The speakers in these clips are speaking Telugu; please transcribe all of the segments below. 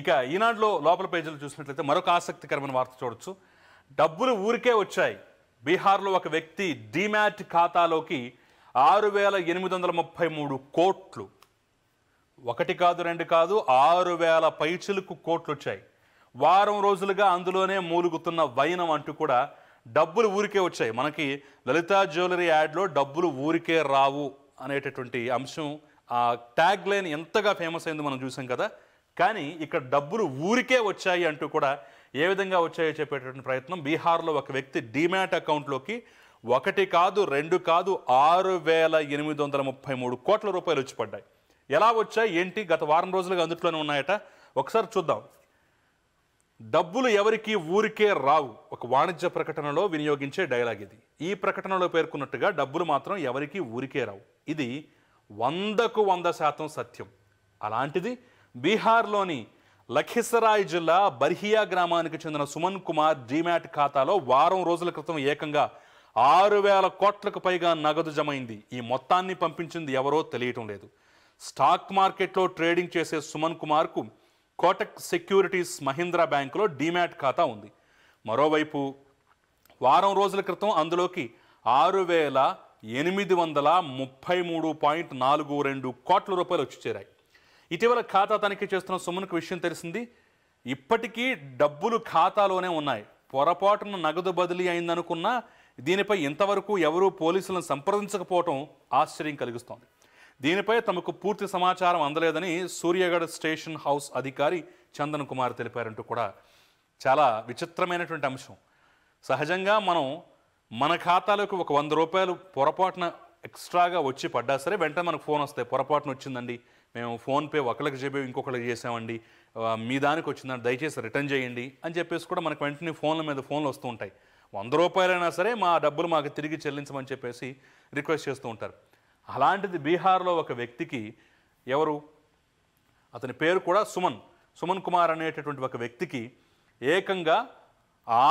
ఇక ఈనాడులో లోపల పేజీలు చూసినట్లయితే మరొక ఆసక్తికరమైన వార్త చూడొచ్చు డబ్బులు ఊరికే వచ్చాయి బీహార్లో ఒక వ్యక్తి డిమ్యాట్ ఖాతాలోకి ఆరు వేల ఎనిమిది వందల ముప్పై మూడు కోట్లు ఒకటి కాదు రెండు కాదు ఆరు వేల పైచిలకు కోట్లు వచ్చాయి వారం రోజులుగా అందులోనే మూలుగుతున్న వైనం అంటూ కూడా డబ్బులు ఊరికే వచ్చాయి మనకి లలితా జ్యువెలరీ యాడ్లో డబ్బులు ఊరికే రావు అనేటటువంటి అంశం ఆ ట్యాగ్ లైన్ ఎంతగా ఫేమస్ అయిందో మనం చూసాం కదా కానీ ఇక్కడ డబ్బులు ఊరికే వచ్చాయి అంటూ కూడా ఏ విధంగా వచ్చాయో చెప్పేటటువంటి ప్రయత్నం బీహార్లో ఒక వ్యక్తి డిమాట్ అకౌంట్లోకి ఒకటి కాదు రెండు కాదు ఆరు వేల ఎనిమిది వందల ముప్పై మూడు కోట్ల రూపాయలు వచ్చి పడ్డాయి ఎలా వచ్చాయి ఏంటి గత వారం రోజులుగా అందుట్లోనే ఉన్నాయట ఒకసారి చూద్దాం డబ్బులు ఎవరికి ఊరికే రావు ఒక వాణిజ్య ప్రకటనలో వినియోగించే డైలాగ్ ఇది ఈ ప్రకటనలో పేర్కొన్నట్టుగా డబ్బులు మాత్రం ఎవరికి ఊరికే రావు ఇది వందకు వంద శాతం సత్యం అలాంటిది బీహార్లోని లఖిసరాయ్ జిల్లా బర్హియా గ్రామానికి చెందిన సుమన్ కుమార్ జీమాట్ ఖాతాలో వారం రోజుల క్రితం ఏకంగా ఆరు వేల కోట్లకు పైగా నగదు జమైంది ఈ మొత్తాన్ని పంపించింది ఎవరో తెలియటం లేదు స్టాక్ మార్కెట్లో ట్రేడింగ్ చేసే సుమన్ కుమార్కు కోటక్ సెక్యూరిటీస్ మహీంద్రా బ్యాంకులో డీమ్యాట్ ఖాతా ఉంది మరోవైపు వారం రోజుల క్రితం అందులోకి ఆరు వేల ఎనిమిది వందల ముప్పై మూడు పాయింట్ నాలుగు రెండు కోట్ల రూపాయలు వచ్చి చేరాయి ఇటీవల ఖాతా తనిఖీ చేస్తున్న సుమన్కు విషయం తెలిసింది ఇప్పటికీ డబ్బులు ఖాతాలోనే ఉన్నాయి పొరపాటున నగదు బదిలీ అయిందనుకున్నా దీనిపై ఇంతవరకు ఎవరూ పోలీసులను సంప్రదించకపోవటం ఆశ్చర్యం కలిగిస్తోంది దీనిపై తమకు పూర్తి సమాచారం అందలేదని సూర్యగఢ స్టేషన్ హౌస్ అధికారి చందన్ కుమార్ తెలిపారంటూ కూడా చాలా విచిత్రమైనటువంటి అంశం సహజంగా మనం మన ఖాతాలోకి ఒక వంద రూపాయలు పొరపాటున ఎక్స్ట్రాగా వచ్చి పడ్డా సరే వెంటనే మనకు ఫోన్ వస్తాయి పొరపాటున వచ్చిందండి మేము ఫోన్పే ఒకళ్ళకి చెప్పి ఇంకొకళ్ళకి చేసామండి మీ దానికి వచ్చిందని దయచేసి రిటర్న్ చేయండి అని చెప్పేసి కూడా మనకు వెంటనే ఫోన్ల మీద ఫోన్లు వస్తూ ఉంటాయి వంద రూపాయలైనా సరే మా డబ్బులు మాకు తిరిగి చెల్లించమని చెప్పేసి రిక్వెస్ట్ చేస్తూ ఉంటారు అలాంటిది బీహార్లో ఒక వ్యక్తికి ఎవరు అతని పేరు కూడా సుమన్ సుమన్ కుమార్ అనేటటువంటి ఒక వ్యక్తికి ఏకంగా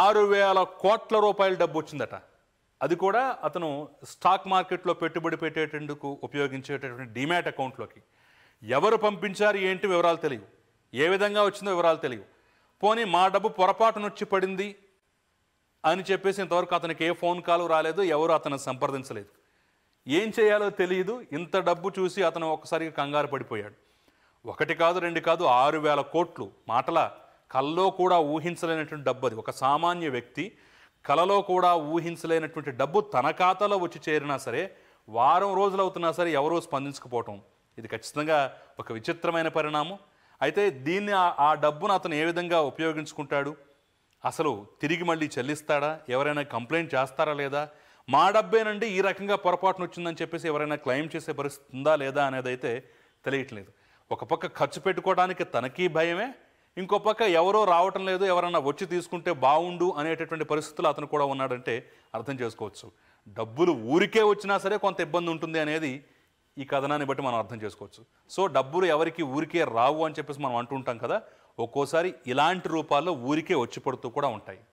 ఆరు వేల కోట్ల రూపాయల డబ్బు వచ్చిందట అది కూడా అతను స్టాక్ మార్కెట్లో పెట్టుబడి పెట్టేటందుకు ఉపయోగించేటటువంటి డిమాట్ అకౌంట్లోకి ఎవరు పంపించారు ఏంటి వివరాలు తెలియవు ఏ విధంగా వచ్చిందో వివరాలు తెలియవు పోనీ మా డబ్బు పొరపాటున వచ్చి పడింది అని చెప్పేసి ఇంతవరకు అతనికి ఏ ఫోన్ కాల్ రాలేదు ఎవరు అతను సంప్రదించలేదు ఏం చేయాలో తెలియదు ఇంత డబ్బు చూసి అతను ఒక్కసారిగా కంగారు పడిపోయాడు ఒకటి కాదు రెండు కాదు ఆరు వేల కోట్లు మాటల కల్లో కూడా ఊహించలేనటువంటి డబ్బు అది ఒక సామాన్య వ్యక్తి కలలో కూడా ఊహించలేనటువంటి డబ్బు తన ఖాతాలో వచ్చి చేరినా సరే వారం రోజులు అవుతున్నా సరే ఎవరూ స్పందించకపోవటం ఇది ఖచ్చితంగా ఒక విచిత్రమైన పరిణామం అయితే దీన్ని ఆ డబ్బును అతను ఏ విధంగా ఉపయోగించుకుంటాడు అసలు తిరిగి మళ్ళీ చెల్లిస్తాడా ఎవరైనా కంప్లైంట్ చేస్తారా లేదా మా డబ్బేనండి ఈ రకంగా పొరపాటును వచ్చిందని చెప్పేసి ఎవరైనా క్లెయిమ్ చేసే పరిస్థితి ఉందా లేదా అనేది అయితే తెలియట్లేదు ఒక పక్క ఖర్చు పెట్టుకోవడానికి తనకీ భయమే ఇంకో పక్క ఎవరో రావటం లేదు ఎవరన్నా వచ్చి తీసుకుంటే బాగుండు అనేటటువంటి పరిస్థితులు అతను కూడా ఉన్నాడంటే అర్థం చేసుకోవచ్చు డబ్బులు ఊరికే వచ్చినా సరే కొంత ఇబ్బంది ఉంటుంది అనేది ఈ కథనాన్ని బట్టి మనం అర్థం చేసుకోవచ్చు సో డబ్బులు ఎవరికి ఊరికే రావు అని చెప్పేసి మనం అంటుంటాం కదా ఒక్కోసారి ఇలాంటి రూపాల్లో ఊరికే వచ్చి పడుతూ కూడా ఉంటాయి